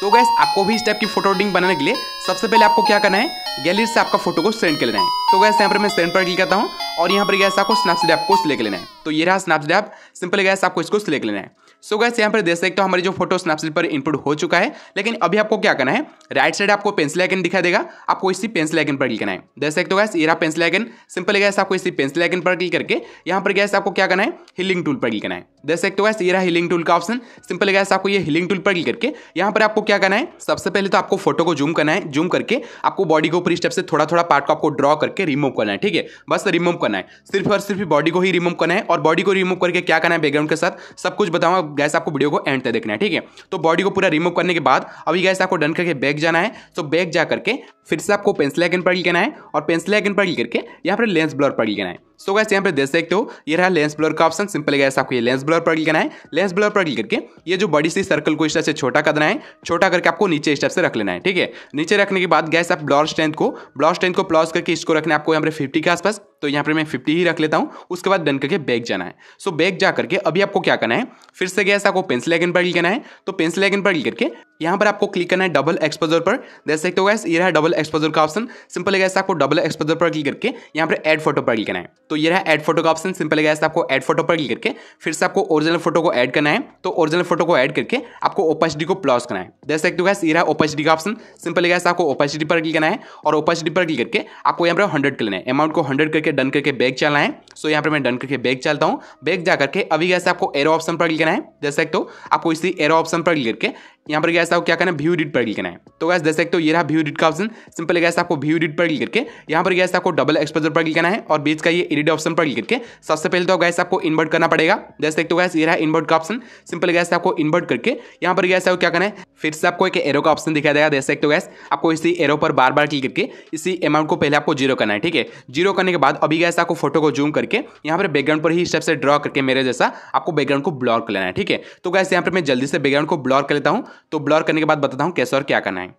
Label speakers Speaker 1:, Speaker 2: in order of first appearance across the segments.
Speaker 1: तो गैस आपको भी इस टाइप की फोटो एडिटिंग बनाने के लिए सबसे पहले आपको क्या करना है गैलरी से आपका फोटो को सेंड कर लेना है तो गैस यहाँ पर मैं सेंड पर क्लिक करता हूँ और यहाँ पर गैस आपको स्नैपचैट ऐप को सिलेक्ट लेना है तो ये रहा स्नैपचैट ऐप सिंपल गैस आपको इसको सिलेक्ट लेना है सो गैस यहाँ पर देख सकते हो हमारी जो फोटो स्नैपचैट पर इनपुट हो चुका है लेकिन अभी आपको क्या करना है राइट साइड आपको पेंसिल आइकन दिखाई देगा आपको इसी पेंसिल आइकन पर क्लिक करना है देख सकते हो गैस ये रहा पेंसिल आइकन सिंपल गैस आपको इसी पेंसिल आइकन पर क्लिक करके यहाँ पर गैस आपको क्या करना है हिलिंग टूल पर क्लिक करना है दे सकते हो गैस ये रहा हीलिंग टूल का ऑप्शन सिंपल गैस आपको ये हीलिंग टूल पर क्लिक करके यहाँ पर आपको क्या करना है सबसे पहले तो आपको फोटो को जूम करना है जूम करके आपको बॉडी को ऊपर स्टेप से थोड़ा थोड़ा पार्ट को आपको ड्रॉ करके रिमूव करना है ठीक है बस रिमूव करना है सिर्फ और सिर्फ बॉडी को ही रिमूव करना है और बॉडी को रिमूव करके क्या करना है बैकग्राउंड के साथ सब कुछ बताऊँगा गैस आपको वीडियो को एंड तक देखना है ठीक है तो बॉडी को पूरा रिमूव करने के बाद अभी गैस आपको डन करके बैग जाना है तो बैग जा करके फिर से आपको पेंसिल आइकन पर क्लिक करना है और पेंसिल आइकन पर क्लिक करके यहाँ पर लेंस ब्लर पर क्लिक करना है सो गैस यहाँ पे देख सकते हो ये रहा लेंस ब्लर का ऑप्शन सिंपल गैस आपको ये लेंस ब्लर पर क्लिक करना है लेंस ब्लर पर क्लिक करके ये जो बड़ी सी सर्कल को इस तरह से छोटा करना है छोटा करके आपको नीचे स्टेप से रख लेना है ठीक है नीचे रखने के बाद गैस आप ब्लॉर स्ट्रेंथ को ब्लॉर स्ट्रेंथ को प्लॉस करके इसको रखना है आपको यहाँ पर फिफ्टी के आसपास तो यहाँ पर मैं फिफ्टी ही रख लेता हूँ उसके बाद डन करके बैग जाना है सो बैग जा करके अभी आपको क्या करना है फिर से गैस आपको पेंसिल आइकन पर क्लिक करना है तो पेंसिल आइकन पर क्लिक करके यहाँ पर आपको क्लिक करना है डबल एक्सपोजर पर जैसे देखते हो गैस ये रहा डबल एक्सपोजर का ऑप्शन सिंपल गैस आपको डबल एक्सपोजर पर क्लिक करके यहाँ पर एड फोटो पर क्लिक करना है तो ये रहा एड फोटो का ऑप्शन सिंपल गैस आपको एड फोटो पर क्लिक करके फिर से आपको ओरिजिनल फोटो को ऐड करना है तो ओरिजिनल फोटो को ऐड करके आपको ओपेसिटी को प्लस करना है जैसे देखते हो गैस ये रहा ओपेसिटी का ऑप्शन सिंपल गैस आपको ओपेसिटी पर क्लिक करना है और ओपेसिटी पर क्लिक करके आपको यहाँ पर हंड्रेड कर लेना है अमाउंट को हंड्रेड करके करके डन करके बैग चलना है सो यहाँ पर मैं डन करके बैग चलता हूँ बैग जा करके अभी कैसे आपको एरो ऑप्शन पर क्लिक करना है जैसे तो आपको इसी एरो ऑप्शन पर क्लिक करके यहाँ पर गैस आपको क्या करना है व्यू डिट पर क्लिक करना है तो गैस देख सकते हो ये रहा व्यू डिट का ऑप्शन सिंपल गैस आपको व्यू डिट पर क्लिक करके यहाँ पर गैस आपको डबल एक्सपोजर पर क्लिक करना है और बीच का ये एडिट ऑप्शन पर क्लिक करके सबसे पहले तो गैस आपको इन्वर्ट करना पड़ेगा जैसे देखते हो गैस ये रहा इन्वर्ट का ऑप्शन सिंपल गैस आपको इन्वर्ट करके यहाँ पर गैस आपको क्या करना है फिर से आपको एक एरो का ऑप्शन दिखाई देगा देख सकते हो गैस आपको इसी एरो पर बार बार क्लिक करके इसी अमाउंट को पहले आपको जीरो करना है ठीक है जीरो करने के बाद अभी गैस आपको फोटो को जूम करके यहाँ पर बैकग्राउंड पर ही स्टेप से ड्रॉ करके मेरे जैसा आपको बैकग्राउंड को ब्लॉक कर लेना है ठीक है तो गैस यहाँ पर मैं जल्दी से बैकग्राउंड को ब्लॉक कर लेता हूँ तो ब्लर करने के बाद बताता हूँ कैसे और क्या करना है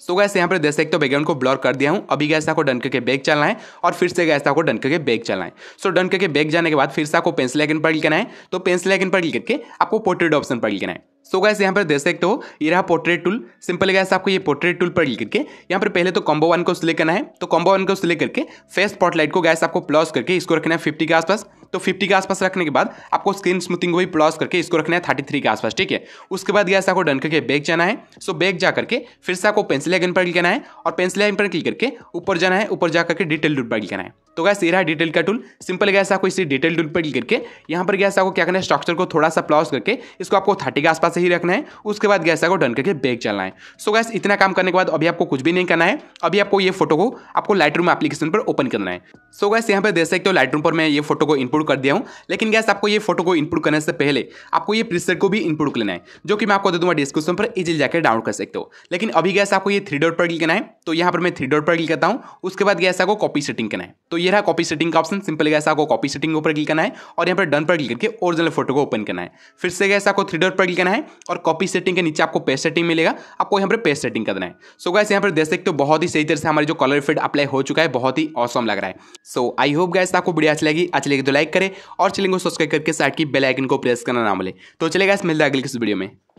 Speaker 1: सो गैस यहाँ पर देख सकते हो बैकग्राउंड को ब्लर कर दिया हूँ अभी गैस आपको डन करके बैग चलना है और फिर से गैस आपको डन करके बैग चलना है सो so, डन करके बैग जाने के बाद फिर से आपको पेंसिल आइकन पर क्लिक करना है तो पेंसिल आइकन पर क्लिक करके आपको पोर्ट्रेट ऑप्शन पर क्लिक करना है सो so गैस यहाँ पर देख सकते हो ये रहा पोर्ट्रेट टूल सिंपल गैस आपको ये पोर्ट्रेट टूल पर क्लिक करके यहाँ पर पहले तो कॉम्बो वन को सिलेक्ट करना है तो कॉम्बो वन को सिलेक्ट करके फेस स्पॉटलाइट को गैस आपको प्लस करके इसको रखना है फिफ्टी के आसपास तो फिफ्टी के आसपास रखने के बाद आपको स्क्रीन स्मूथिंग को भी प्लस करके इसको रखना है थर्टी थ्री के आसपास ठीक है उसके बाद गैस आपको डन करके बैग जाना है सो बैग जा करके फिर से आपको पेंसिल आइकन पर क्लिक करना है और पेंसिल आइकन पर क्लिक करके ऊपर जाना है ऊपर जा करके डिटेल रूट पर क्लिक करना है तो गैस ये रहा डिटेल का टूल सिंपल गैस आपको इसी डिटेल टूल पर क्लिक करके यहाँ पर गैस आपको क्या करना है स्ट्रक्चर को थोड़ा सा प्लॉस करके इसको आपको थर्टी के आसपास ही रखना है उसके बाद गैस आपको डन करके बैग चलना है सो गैस इतना काम करने के बाद अभी आपको कुछ भी नहीं करना है अभी आपको ये फोटो को आपको लाइट रूम एप्लीकेशन पर ओपन करना है सो गैस यहाँ पर देख सकते हो लाइट पर मैं ये फोटो को इनपुट कर दिया हूँ लेकिन गैस आपको ये फोटो को इनपुट करने से पहले आपको ये प्रीसेट को भी इनपुट लेना है जो कि मैं आपको दे दूँगा डिस्क्रिप्शन पर इजिली जाकर डाउनलोड कर सकते हो लेकिन अभी गैस आपको ये थ्री डॉट पर क्लिक करना है तो यहाँ पर मैं थ्री डॉट पर क्लिक करता हूँ उसके बाद गैस आपको कॉपी सेटिंग करना है तो ये रहा कॉपी सेटिंग का ऑप्शन सिंपल गैस आपको कॉपी सेटिंग के ऊपर क्लिक करना है और यहाँ पर डन पर क्लिक करके ओरिजिनल फोटो को ओपन करना है फिर से गैस आपको थ्री डॉट पर क्लिक करना है और कॉपी सेटिंग के नीचे आपको पेस्ट सेटिंग मिलेगा आपको यहाँ पर पेस्ट सेटिंग करना है सो गैस यहाँ पर देख सकते हो बहुत ही सही तरह से हमारी जो कलर फिट अप्लाई हो चुका है बहुत ही ऑसम लग रहा है सो आई होप गैस आपको वीडियो अच्छी लगी अच्छी लगी तो लाइक करें और चैनल को सब्सक्राइब करके साइड की बेलाइकन को प्रेस करना ना मिले तो चले गए मिलता है अगले किस वीडियो में